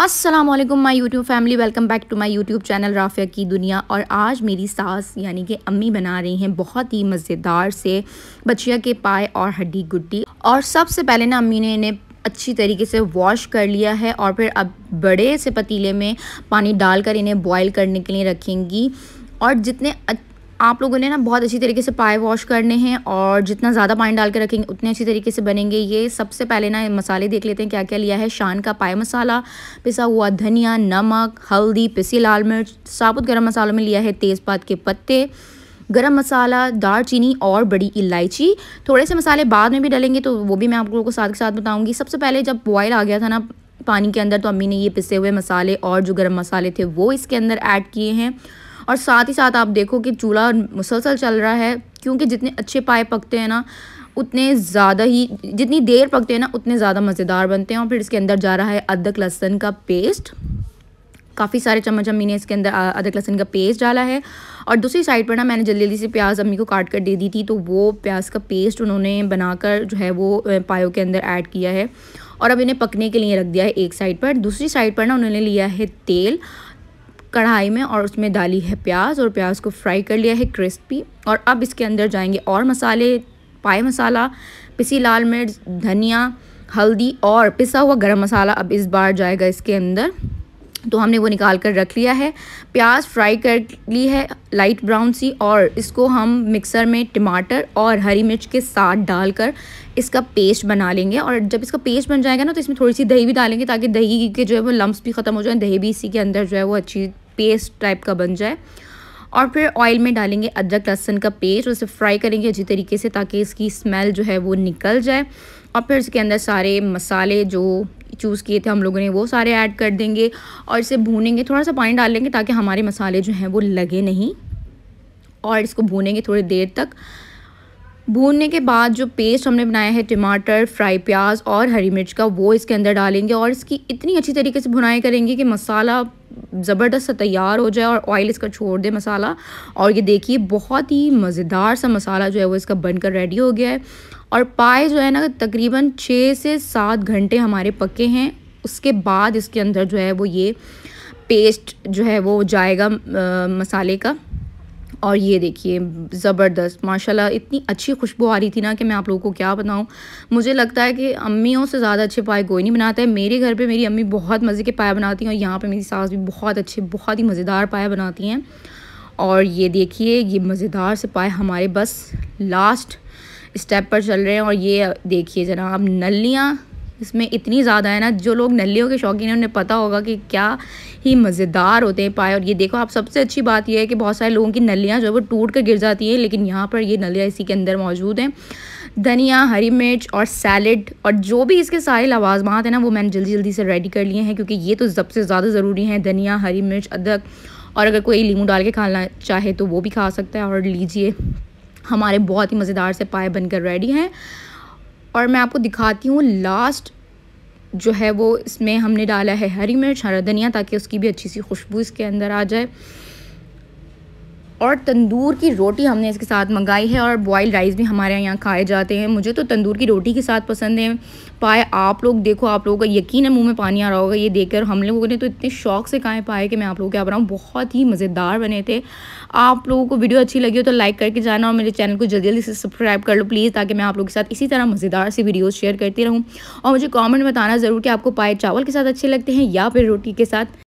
Aslam my YouTube family welcome back to my YouTube channel Rafia की दुनिया और आज मेरी सास यानी कि अम्मी बना रही हैं बहुत ही मज़ेदार से बचिया के पाए और हड्डी गुड्डी और सबसे पहले ना अम्मी ने इन्हें अच्छी तरीके से वॉश कर लिया है और फिर अब बड़े से पतीले में पानी डालकर इन्हें बॉयल करने के लिए रखेंगी और जितने अच्छे आप लोगों ने ना बहुत अच्छी तरीके से पाए वॉश करने हैं और जितना ज़्यादा पानी डाल के रखेंगे उतने अच्छी तरीके से बनेंगे ये सबसे पहले ना मसाले देख लेते हैं क्या क्या लिया है शान का पाए मसाला पिसा हुआ धनिया नमक हल्दी पिसी लाल मिर्च साबुत गर्म मसालों में लिया है तेज़पात के पत्ते गरम मसाला दालचीनी और बड़ी इलायची थोड़े से मसाले बाद में भी डलेंगे तो वो भी मैं आप लोगों को साथ के साथ बताऊंगी सबसे पहले जब बॉयल आ गया था ना पानी के अंदर तो अम्मी ने ये पिसे हुए मसाले और जो गरम मसाले थे वो इसके अंदर ऐड किए हैं और साथ ही साथ आप देखो कि चूल्हा मुसलसल चल रहा है क्योंकि जितने अच्छे पाए पकते हैं ना उतने ज़्यादा ही जितनी देर पकते हैं ना उतने ज़्यादा मज़ेदार बनते हैं और फिर इसके अंदर जा रहा है अदरक लहसन का पेस्ट काफ़ी सारे चम्मच अम्मी ने इसके अंदर अदरक लहसन का पेस्ट डाला है और दूसरी साइड पर ना मैंने जल्दी जल्दी से प्याज अम्मी को काट कर दे दी थी तो वो प्याज का पेस्ट उन्होंने बनाकर जो है वो पायों के अंदर ऐड किया है और अब इन्हें पकने के लिए रख दिया है एक साइड पर दूसरी साइड पर ना उन्होंने लिया है तेल कढ़ाई में और उसमें डाली है प्याज और प्याज को फ्राई कर लिया है क्रिस्पी और अब इसके अंदर जाएंगे और मसाले पाए मसाला पिसी लाल मिर्च धनिया हल्दी और पिसा हुआ गरम मसाला अब इस बार जाएगा इसके अंदर तो हमने वो निकाल कर रख लिया है प्याज फ्राई कर ली है लाइट ब्राउन सी और इसको हम मिक्सर में टमाटर और हरी मिर्च के साथ डालकर इसका पेस्ट बना लेंगे और जब इसका पेस्ट बन जाएगा ना तो इसमें थोड़ी सी दही भी डालेंगे ताकि दही के जो है वो लम्ब भी ख़त्म हो जाए दही भी इसी के अंदर जो है वो अच्छी पेस्ट टाइप का बन जाए और फिर ऑयल में डालेंगे अदरक लहसन का पेस्ट उसे फ्राई करेंगे अच्छी तरीके से ताकि इसकी स्मेल जो है वो निकल जाए और फिर इसके अंदर सारे मसाले जो चूज़ किए थे हम लोगों ने वो सारे ऐड कर देंगे और इसे भूनेंगे थोड़ा सा पानी डाल लेंगे ताकि हमारे मसाले जो हैं वो लगे नहीं और इसको भूनेंगे थोड़ी देर तक भूनने के बाद जो पेस्ट हमने बनाया है टमाटर फ्राई प्याज और हरी मिर्च का वो इसके अंदर डालेंगे और इसकी इतनी अच्छी तरीके से भुनाई करेंगे कि मसाला ज़बरदस्त सा तैयार हो जाए और ऑयल इसका छोड़ दे मसाला और ये देखिए बहुत ही मज़ेदार सा मसाला जो है वो इसका बनकर रेडी हो गया है और पाए जो है ना तकरीबन छः से सात घंटे हमारे पके हैं उसके बाद इसके अंदर जो है वो ये पेस्ट जो है वो जाएगा आ, मसाले का और ये देखिए ज़बरदस्त माशाल्लाह इतनी अच्छी खुशबू आ रही थी ना कि मैं आप लोगों को क्या बताऊँ मुझे लगता है कि अम्मियों से ज़्यादा अच्छे पाए कोई नहीं बनाता है मेरे घर पे मेरी अम्मी बहुत मज़े के पाए बनाती हैं और यहाँ पे मेरी सास भी बहुत अच्छे बहुत ही मज़ेदार पाए बनाती हैं और ये देखिए ये मज़ेदार से पाए हमारे बस लास्ट स्टेप पर चल रहे हैं और ये देखिए जनाब नलियाँ इसमें इतनी ज़्यादा है ना जो लोग नलियों के शौकीन हैं उन्हें पता होगा कि क्या ही मज़ेदार होते हैं पाए और ये देखो आप सबसे अच्छी बात यह है कि बहुत सारे लोगों की नलियाँ जो है वो टूट कर गिर जाती हैं लेकिन यहाँ पर ये नलियाँ इसी के अंदर मौजूद हैं धनिया हरी मिर्च और सैलड और जो भी इसके सारे लवाजमात हैं ना वो मैंने जल्दी जल्दी से रेडी कर लिए हैं क्योंकि ये तो सबसे ज़्यादा ज़रूरी हैं धनिया हरी मिर्च अदरक और अगर कोई लीमू डाल के खाना चाहे तो वो भी खा सकता है और लीजिए हमारे बहुत ही मज़ेदार से पाए बनकर रेडी हैं और मैं आपको दिखाती हूँ लास्ट जो है वो इसमें हमने डाला है हरी मिर्च हरा धनिया ताकि उसकी भी अच्छी सी खुशबू इसके अंदर आ जाए और तंदूर की रोटी हमने इसके साथ मंगाई है और बॉयल राइस भी हमारे यहाँ खाए जाते हैं मुझे तो तंदूर की रोटी के साथ पसंद है पाए आप लोग देखो आप लोगों का यकीन है मुंह में पानी आ रहा होगा ये देखकर हम लोगों ने तो इतने शौक से खाए पाए कि मैं आप लोगों के यहाँ बनाऊँ बहुत ही मज़ेदार बने थे आप लोगों को वीडियो अच्छी लगी हो तो लाइक करके जाना और मेरे चैनल को जल्दी जल्दी से सब्सक्राइब कर लो प्लीज़ ताकि मैं आप लोगों के साथ इसी तरह मज़ेदार सी वीडियोज़ शेयर करती रहूँ और मुझे कॉमेंट बताना ज़रूर कि आपको पाए चावल के साथ अच्छे लगते हैं या फिर रोटी के साथ